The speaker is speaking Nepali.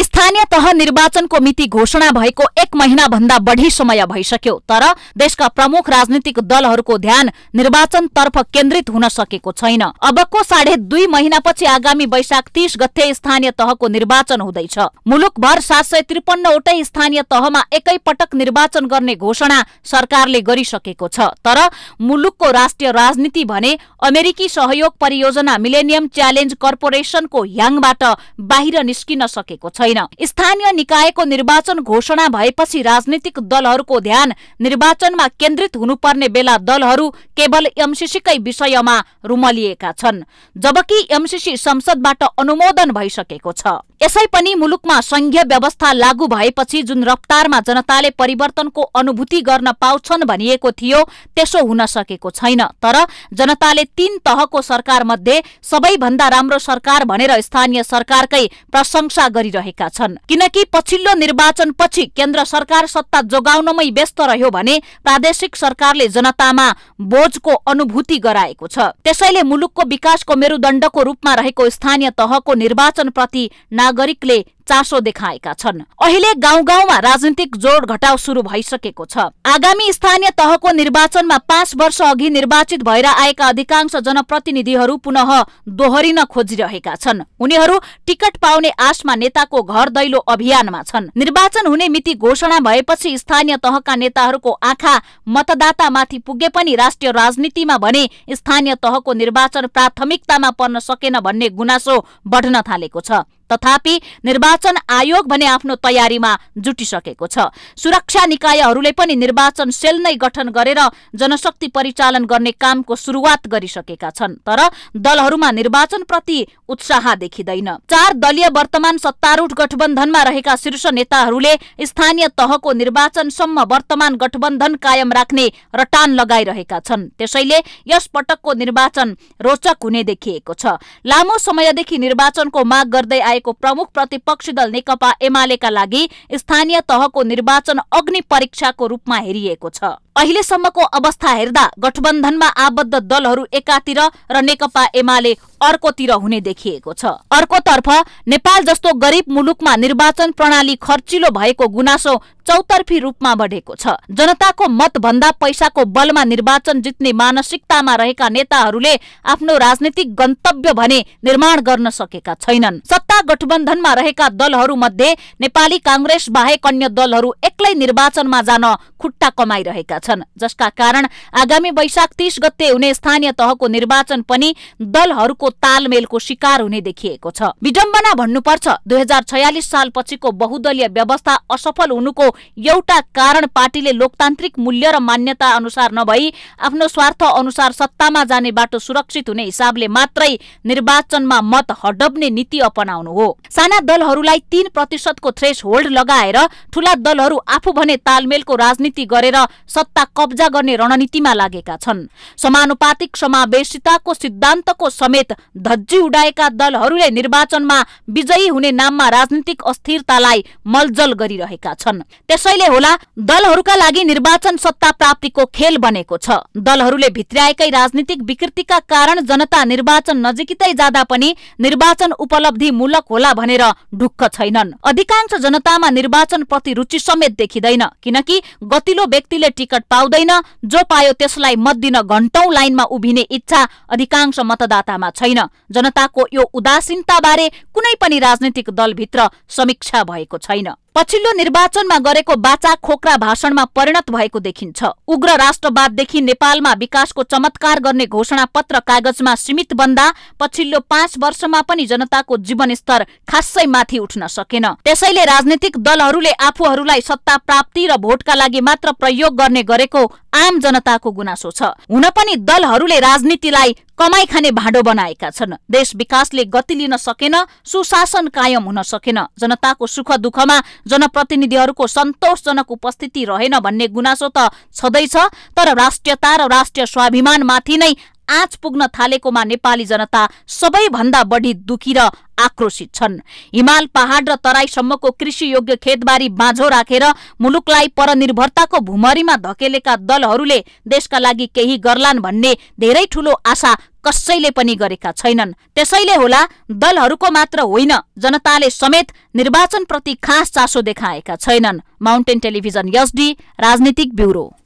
स्थानीय तह निर्वाचनको मिति घोषणा भएको एक महिनाभन्दा बढी समय भइसक्यो तर देशका प्रमुख राजनीतिक दलहरूको ध्यान निर्वाचनतर्फ केन्द्रित हुन सकेको छैन अबको साढे दुई महिनापछि आगामी वैशाख तीस गते स्थानीय तहको निर्वाचन हुँदैछ मुलुकभर सात सय त्रिपन्नवटै स्थानीय तहमा एकै पटक निर्वाचन गर्ने घोषणा सरकारले गरिसकेको छ तर मुलुकको राष्ट्रिय राजनीति भने अमेरिकी सहयोग परियोजना मिलेनियम च्यालेन्ज कर्पोरेसनको ह्याङबाट बाहिर निस्किन सकेको छ छैन स्थानीय निकायको निर्वाचन घोषणा भएपछि राजनीतिक दलहरूको ध्यान निर्वाचनमा केन्द्रित हुनुपर्ने बेला दलहरू केवल एमसिसीकै विषयमा रुमलिएका छन् जबकि एमसिसी संसदबाट अनुमोदन भइसकेको छ यसै पनि मुलुकमा संघीय व्यवस्था लागू भएपछि जुन रफ्तारमा जनताले परिवर्तनको अनुभूति गर्न पाउँछन् भनिएको थियो त्यसो हुन सकेको छैन तर जनताले तीन तहको सरकार मध्ये सबैभन्दा राम्रो सरकार भनेर स्थानीय सरकारकै प्रशंसा गरिरहेको रहेका छन् किनकि पछिल्लो निर्वाचनपछि केन्द्र सरकार सत्ता जोगाउनमै व्यस्त रह्यो भने प्रादेशिक सरकारले जनतामा बोझको अनुभूति गराएको छ त्यसैले मुलुकको विकासको मेरुदण्डको रूपमा रहेको स्थानीय तहको निर्वाचनप्रति नागरिकले चासो देखाएका छन् अहिले गाउँ गाउँमा राजनीतिक जोड घटाउ सुरु भइसकेको छ आगामी स्थानीय तहको निर्वाचनमा पाँच वर्ष अघि निर्वाचित भएर आएका अधिकांश जनप्रतिनिधिहरू पुनः दोहोरिन खोजिरहेका छन् उनीहरू टिकट पाउने आशमा नेताको घर दैलो अभियानमा छन् निर्वाचन हुने मिति घोषणा भएपछि स्थानीय तहका नेताहरूको आँखा मतदातामाथि पुगे पनि राष्ट्रिय राजनीतिमा भने स्थानीय तहको निर्वाचन प्राथमिकतामा पर्न सकेन भन्ने गुनासो बढ्न थालेको छ तथापि निर्वाचन आयोग भने आफ्नो तयारीमा जुटिसकेको छ सुरक्षा निकायहरूले पनि निर्वाचन सेल नै गठन गरेर जनशक्ति परिचालन गर्ने कामको सुरुवात गरिसकेका छन् तर दलहरूमा निर्वाचन प्रति उत्साह देखिँदैन चार दलीय वर्तमान सत्तारूढ गठबन्धनमा रहेका शीर्ष नेताहरूले स्थानीय तहको निर्वाचनसम्म वर्तमान गठबन्धन कायम राख्ने रटान लगाइरहेका छन् त्यसैले यस पटकको निर्वाचन रोचक हुने देखिएको छ लामो समयदेखि निर्वाचनको माग गर्दै आएको को प्रमुख प्रतिपक्षी दल नेकपा एमालेका लागि स्थानीय तहको निर्वाचन अग्नि परीक्षाको रूपमा हेरिएको छ अहिलेसम्मको अवस्था हेर्दा गठबन्धनमा आबद्ध दलहरू एकातिर र नेकपा एमाले अर्कोतिर हुने देखिएको छ अर्कोतर्फ नेपाल जस्तो गरिब मुलुकमा निर्वाचन प्रणाली खर्चिलो भएको गुनासो चौतर्फी रूपमा बढेको छ जनताको मत भन्दा पैसाको बलमा निर्वाचन जित्ने मानसिकतामा रहेका नेताहरूले आफ्नो राजनीतिक गन्तव्य भने निर्माण गर्न सकेका छैनन् सत्ता गठबन्धनमा रहेका दलहरू मध्ये नेपाली काङ्ग्रेस बाहेक अन्य दलहरू एक्लै निर्वाचनमा जान खुट्टा कमाइरहेका छन् जसका कारण आगामी वैशाख तीस गते हुने स्थानीय तहको निर्वाचन पनि दलहरूको तालमेलको शिकार हुने देखिएको छ विडम्बना भन्नुपर्छ दुई हजार छयालिस पछिको बहुदलीय व्यवस्था असफल हुनुको एउटा कारण पार्टीले लोकतान्त्रिक मूल्य र मान्यता अनुसार नभई आफ्नो स्वार्थ अनुसार सत्तामा जाने बाटो सुरक्षित हुने हिसाबले मात्रै निर्वाचनमा मत हडप्ने नीति अपनाउनु हो साना दलहरूलाई तीन प्रतिशतको थ्रेस होल्ड लगाएर ठूला दलहरू आफू भने तालमेलको राजनीति गरेर सत्ता सत्ता कब्जा गर्ने रणनीतिमा लागेका छन् समानुपातिक समावेशिताको सिद्धान्तको समेत धज्जी उडाएका दलहरूले निर्वाचनमा विजयी हुने नाममा राजनीतिक अस्थिरतालाई मलजल गरिरहेका छन् त्यसैले होला दलहरूका लागि निर्वाचन सत्ता प्राप्तिको खेल बनेको छ दलहरूले भित्राएकै राजनीतिक विकृतिका कारण जनता निर्वाचन नजिकै जाँदा पनि निर्वाचन उपलब्धिमूलक होला भनेर ढुक्क छैनन् अधिकांश जनतामा निर्वाचन प्रति रुचि समेत देखिँदैन किनकि गतिलो व्यक्तिले टिकट टिकट पाउँदैन जो पायो त्यसलाई मत दिन घण्टौं लाइनमा उभिने इच्छा अधिकांश मतदातामा छैन जनताको यो उदासीनताबारे कुनै पनि राजनैतिक दलभित्र समीक्षा भएको छैन पछिल्लो निर्वाचनमा गरेको बाचा खोक्रा भाषणमा परिणत भएको देखिन्छ उग्र राष्ट्रवाददेखि नेपालमा विकासको चमत्कार गर्ने घोषणा पत्र कागजमा सीमित बन्दा पछिल्लो पाँच वर्षमा पनि जनताको जीवनस्तर खासै माथि उठ्न सकेन त्यसैले राजनीतिक दलहरूले आफूहरूलाई सत्ता प्राप्ति र भोटका लागि मात्र प्रयोग गर्ने गरेको आम जनताको गुनासो छ हुन पनि दलहरूले राजनीतिलाई कमाई खाने भाँडो बनाएका छन् देश विकासले गति लिन सकेन सुशासन कायम हुन सकेन जनताको सुख दुःखमा जनप्रतिनिधिहरूको सन्तोषजनक उपस्थिति रहेन भन्ने गुनासो त छँदैछ तर राष्ट्रियता र राष्ट्रिय स्वाभिमानमाथि नै आँच पुग्न थालेकोमा नेपाली जनता सबैभन्दा बढी दुखी र आक्रोशित छन् हिमाल पहाड र तराईसम्मको कृषि योग्य खेतबारी बाँझो राखेर रा, मुलुकलाई परनिर्भरताको भुमरीमा धकेलेका दलहरूले देशका लागि केही गर्लान् भन्ने धेरै ठूलो आशा कसैले पनि गरेका छैनन् त्यसैले होला दलहरूको मात्र होइन जनताले समेत निर्वाचनप्रति खास चासो देखाएका छैनन् माउन्टेन टेलिभिजन एसडी राजनीतिक ब्युरो